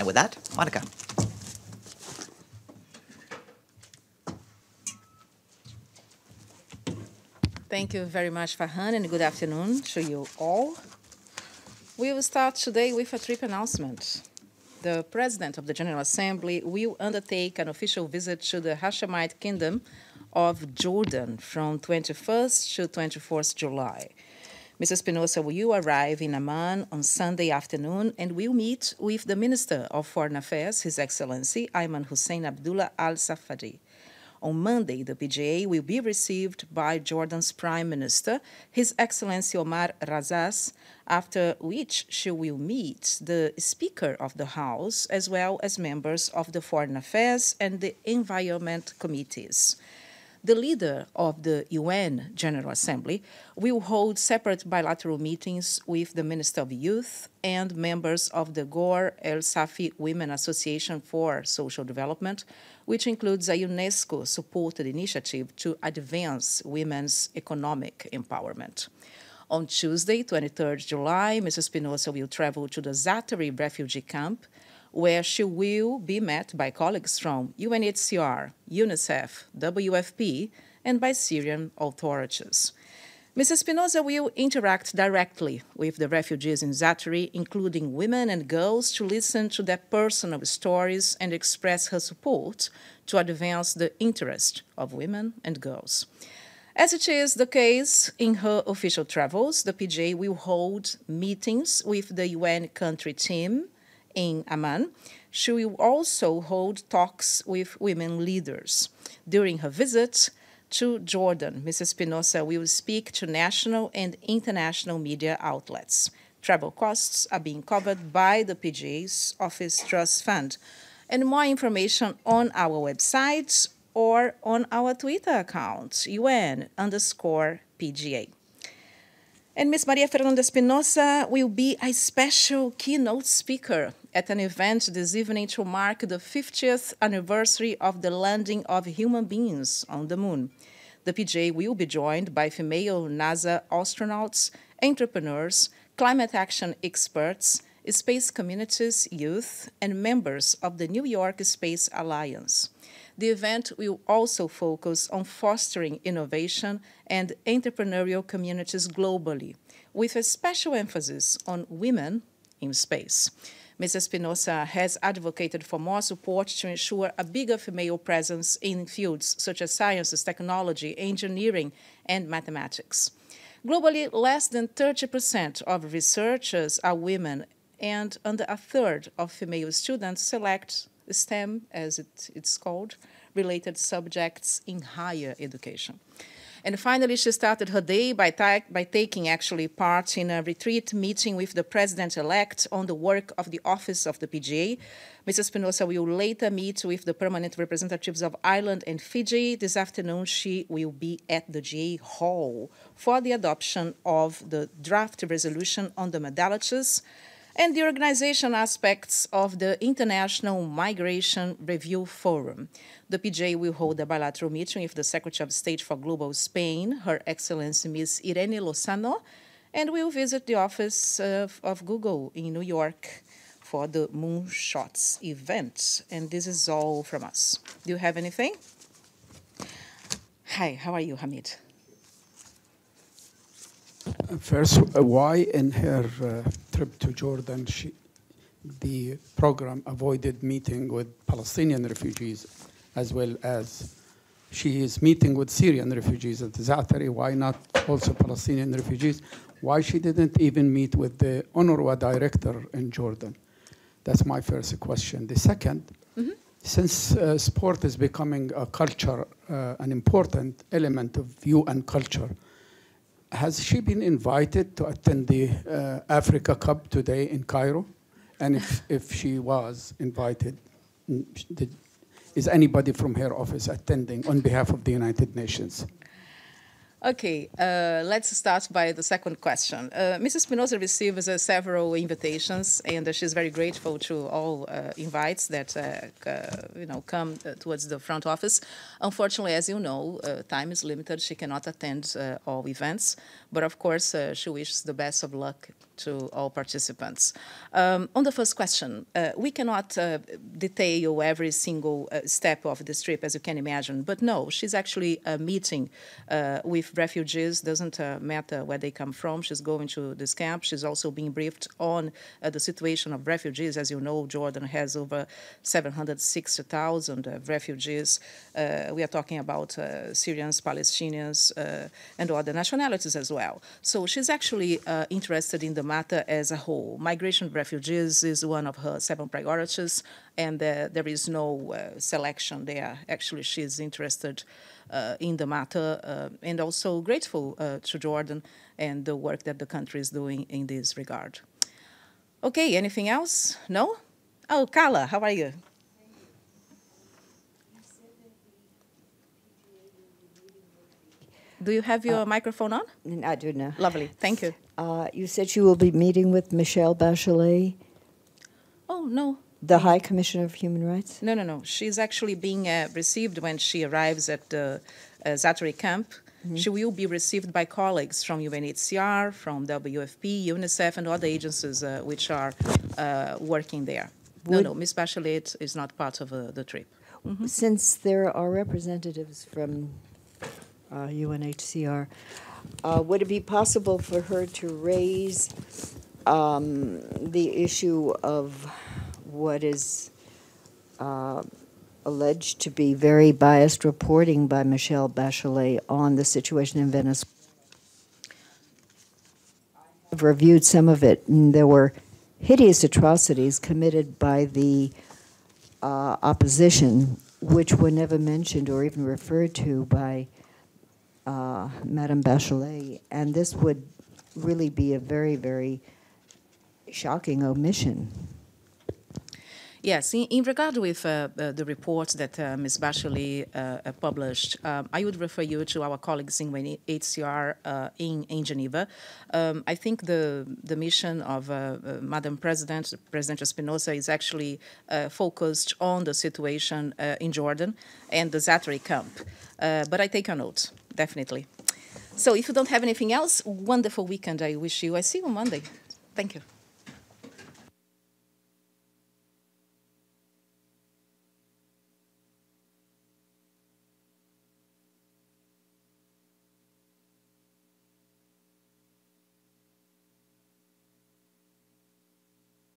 And with that, Monica. Thank you very much, Farhan, and good afternoon to you all. We will start today with a trip announcement. The President of the General Assembly will undertake an official visit to the Hashemite Kingdom of Jordan from 21st to 24th July. Mrs. Pinoza will arrive in Amman on Sunday afternoon and will meet with the Minister of Foreign Affairs, His Excellency Ayman Hussein Abdullah Al Safadi. On Monday, the PGA will be received by Jordan's Prime Minister, His Excellency Omar Razas, after which she will meet the Speaker of the House as well as members of the Foreign Affairs and the Environment Committees the leader of the UN General Assembly will hold separate bilateral meetings with the Minister of Youth and members of the Gore El Safi Women Association for Social Development, which includes a UNESCO supported initiative to advance women's economic empowerment. On Tuesday, 23rd July, Mrs. Pinoza will travel to the Zatari refugee camp where she will be met by colleagues from UNHCR, UNICEF, WFP, and by Syrian authorities. Mrs. Spinoza will interact directly with the refugees in Zaatari, including women and girls, to listen to their personal stories and express her support to advance the interest of women and girls. As it is the case in her official travels, the PJ will hold meetings with the UN country team in Amman, she will also hold talks with women leaders. During her visit to Jordan, Mrs. Pinoza will speak to national and international media outlets. Travel costs are being covered by the PGA's Office Trust Fund. And more information on our website or on our Twitter account, UN underscore PGA. And Ms. Maria Fernanda Espinosa will be a special keynote speaker at an event this evening to mark the 50th anniversary of the landing of human beings on the moon. The PJ will be joined by female NASA astronauts, entrepreneurs, climate action experts, space communities, youth, and members of the New York Space Alliance the event will also focus on fostering innovation and entrepreneurial communities globally, with a special emphasis on women in space. Mrs. Espinosa has advocated for more support to ensure a bigger female presence in fields such as sciences, technology, engineering, and mathematics. Globally, less than 30% of researchers are women, and under a third of female students select STEM, as it, it's called, related subjects in higher education. And finally, she started her day by, ta by taking actually part in a retreat meeting with the president-elect on the work of the office of the PGA. Mrs. Spinosa will later meet with the permanent representatives of Ireland and Fiji. This afternoon, she will be at the GA Hall for the adoption of the draft resolution on the modalities and the organization aspects of the International Migration Review Forum. The PJ will hold a bilateral meeting with the Secretary of State for Global Spain, Her Excellency Ms. Irene Lozano, and will visit the office of, of Google in New York for the Moonshots event. And this is all from us. Do you have anything? Hi, how are you, Hamid? First, uh, why in her uh, trip to Jordan, she, the program avoided meeting with Palestinian refugees as well as she is meeting with Syrian refugees at Zaatari. Why not also Palestinian refugees? Why she didn't even meet with the UNRWA director in Jordan? That's my first question. The 2nd mm -hmm. since uh, sport is becoming a culture, uh, an important element of UN culture, has she been invited to attend the uh, Africa Cup today in Cairo? And if, if she was invited, mm, did, is anybody from her office attending on behalf of the United Nations? Okay, uh, let's start by the second question. Uh, Mrs. Spinoza receives uh, several invitations, and she's very grateful to all uh, invites that uh, you know come uh, towards the front office. Unfortunately, as you know, time is limited; she cannot attend all events. But of course, she wishes the best of luck to all participants. Um, on the first question, uh, we cannot uh, detail every single uh, step of this trip, as you can imagine. But no, she's actually uh, meeting uh, with refugees. Doesn't uh, matter where they come from. She's going to this camp. She's also being briefed on the situation of refugees. As you know, Jordan has over 760,000 refugees. we are talking about Syrians, Palestinians, and other nationalities as well. So she's actually interested in the matter as a whole. Migration refugees is one of her seven priorities, and uh, there is no uh, selection there. Actually, she is interested uh, in the matter uh, and also grateful uh, to Jordan and the work that the country is doing in this regard. Okay, anything else? No? Oh, Carla, how are you? Do you have your uh, microphone on? I do now. Lovely. Thank you. Uh, you said you will be meeting with Michelle Bachelet. Oh, no. The High Commissioner of Human Rights? No, no, no. She's actually being uh, received when she arrives at the uh, Zatari camp. Mm -hmm. She will be received by colleagues from UNHCR, from WFP, UNICEF, and other agencies uh, which are uh, working there. Would no, no, Ms. Bachelet is not part of uh, the trip. Mm -hmm. Since there are representatives from uh, UNHCR. Uh, would it be possible for her to raise um, the issue of what is uh, alleged to be very biased reporting by Michelle Bachelet on the situation in Venezuela? I've reviewed some of it, and there were hideous atrocities committed by the uh, opposition, which were never mentioned or even referred to by uh, Madame Bachelet, and this would really be a very, very shocking omission. Yes, in, in regard with uh, uh, the report that uh, Ms. Bachelet uh, uh, published, um, I would refer you to our colleagues in HCR uh, in, in Geneva. Um, I think the, the mission of Madam President, President Espinosa, is actually focused on the situation in Jordan and the Zatari camp. but I take a note definitely. So if you don't have anything else, wonderful weekend I wish you. I see you on Monday. Thank you.